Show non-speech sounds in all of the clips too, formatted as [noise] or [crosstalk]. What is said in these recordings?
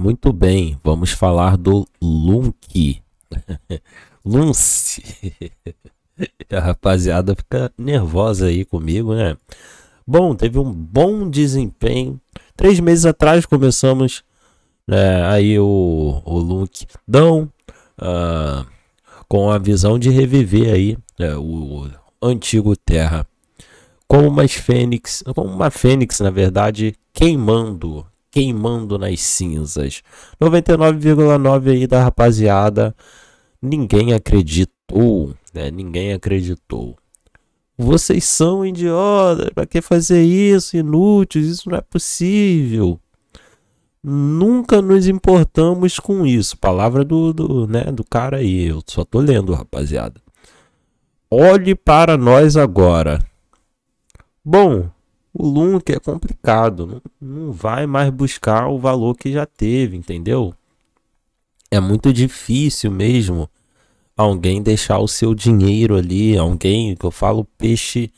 Muito bem, vamos falar do Lunki [laughs] Lunce. [laughs] A rapaziada fica nervosa aí comigo, né? Bom, teve um bom desempenho. Três meses atrás começamos é, aí o, o Lunki Dão uh, ah, com a visão de reviver aí é, o, o, antigo Terra. Como uma fênix, como uma fênix, na verdade, queimando queimando nas cinzas. 99,9% aí da rapaziada, ninguém acreditou, né? Ninguém acreditou. Vocês são idiotas, para que fazer isso? Inúteis, isso não é possível. Nunca nos importamos com isso. Palavra do, do, né, do cara aí, eu só tô lendo, rapaziada. Olhe para nós agora. Bom, o Lunk é complicado, não vai mais buscar o valor que já teve, entendeu? É muito difícil mesmo alguém deixar o seu dinheiro ali, alguém, que eu falo peixe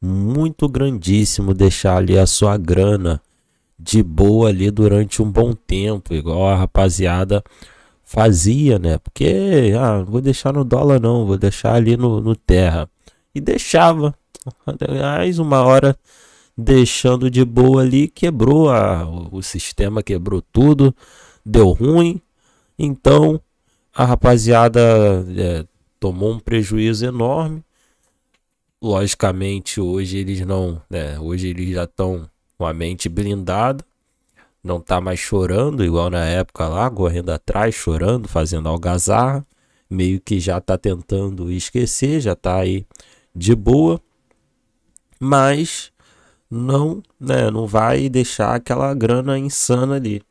muito grandíssimo, deixar ali a sua grana de boa ali durante um bom tempo, igual a rapaziada fazia, né? Porque, ah, vou deixar no dólar não, vou deixar ali no, no terra. E deixava, mais uma hora deixando de boa ali, quebrou a, o sistema, quebrou tudo, deu ruim. Então a rapaziada é, tomou um prejuízo enorme. Logicamente hoje eles não, né, hoje eles já estão com a mente blindada, não tá mais chorando igual na época lá, correndo atrás, chorando, fazendo algazarra, meio que já tá tentando esquecer, já tá aí de boa. Mas não, né, não vai deixar aquela grana insana ali.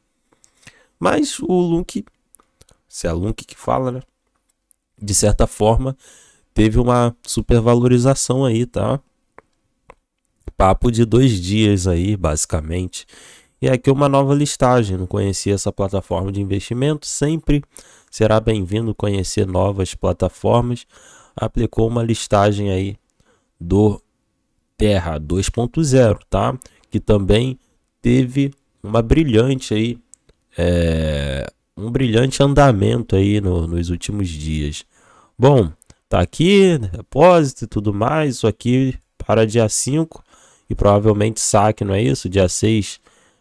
Mas o Luke, se é Luke que fala, né? De certa forma, teve uma supervalorização aí, tá? Papo de dois dias aí, basicamente. E aqui uma nova listagem. Não conhecia essa plataforma de investimento. Sempre será bem-vindo conhecer novas plataformas. Aplicou uma listagem aí do Terra 2.0, tá? Que também teve uma brilhante aí, é, um brilhante andamento aí no, nos últimos dias. Bom, tá aqui, né, depósito e tudo mais, isso aqui para dia 5 e provavelmente saque, não é isso? Dia 6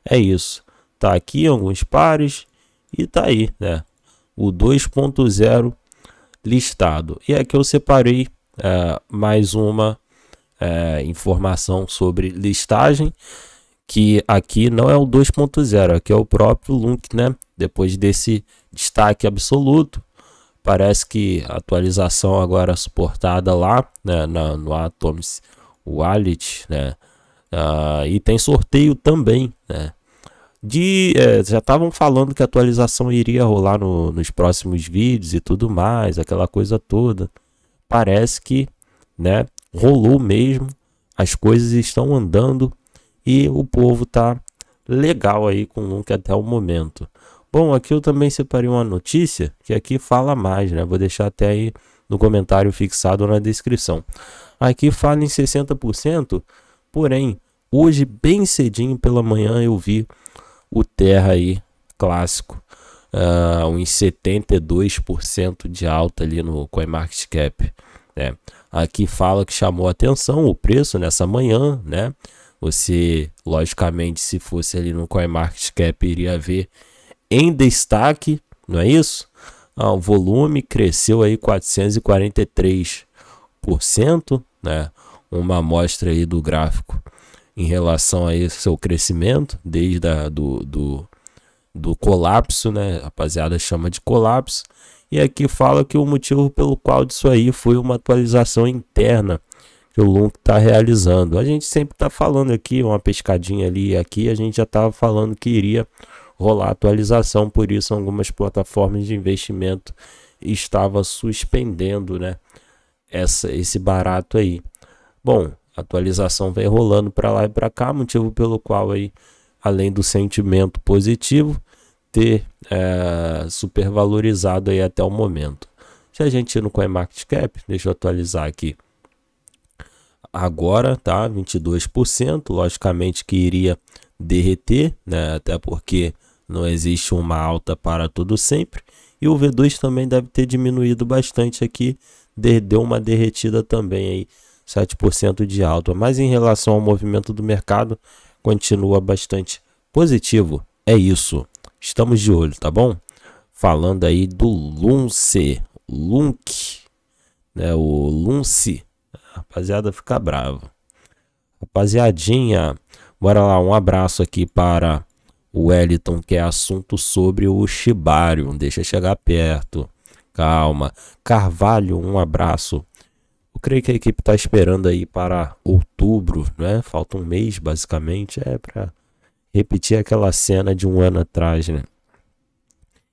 é isso. Tá aqui alguns pares e tá aí, né? O 2.0 listado. E aqui é eu separei é, mais uma é, informação sobre listagem, que aqui não é o 2.0, aqui é o próprio Lunk, né? Depois desse destaque absoluto, parece que a atualização agora suportada lá né, na, no Atoms Wallet, né? Ah, e tem sorteio também, né? De, é, já estavam falando que a atualização iria rolar no, nos próximos vídeos e tudo mais, aquela coisa toda. Parece que, né, rolou mesmo, as coisas estão andando e o povo tá legal aí com o Nuke até o momento. Bom, aqui eu também separei uma notícia que aqui fala mais, né? Vou deixar até aí no comentário fixado na descrição. Aqui fala em 60%, porém, hoje bem cedinho pela manhã eu vi o Terra aí clássico, uh, uns 72% de alta ali no CoinMarketCap. Né? Aqui fala que chamou atenção o preço nessa manhã, né? Você, logicamente, se fosse ali no CoinMarketCap, iria ver em destaque, não é isso? Ah, o volume cresceu aí 443%, né? Uma amostra aí do gráfico em relação a esse seu crescimento desde a, do, do, do colapso, né? A rapaziada chama de colapso e aqui fala que o motivo pelo qual disso aí foi uma atualização interna que o Lunk está realizando. A gente sempre está falando aqui, uma pescadinha ali e aqui, a gente já estava tá falando que iria rolar atualização, por isso algumas plataformas de investimento estava suspendendo né, essa, esse barato aí. Bom, atualização vem rolando para lá e para cá, motivo pelo qual aí, além do sentimento positivo, ter é, supervalorizado aí até o momento. Se a gente ir no CoinMarketCap, deixa eu atualizar aqui. Agora tá 22%, logicamente que iria derreter, né? até porque não existe uma alta para tudo sempre. E o V2 também deve ter diminuído bastante aqui, deu uma derretida também aí, 7% de alta. Mas em relação ao movimento do mercado, continua bastante positivo. É isso. Estamos de olho, tá bom? Falando aí do Lunce, Lunk, né? O Lunce. Rapaziada, fica bravo. Rapaziadinha, bora lá, um abraço aqui para o Wellington, que é assunto sobre o Shibarium. Deixa chegar perto. Calma. Carvalho, um abraço. Eu creio que a equipe tá esperando aí para outubro, né? Falta um mês, basicamente. É para repetir aquela cena de um ano atrás, né?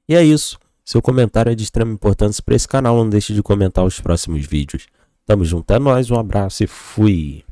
E é isso. Seu comentário é de extrema importância para esse canal. Não deixe de comentar os próximos vídeos. Tamo junto, é nóis, um abraço e fui!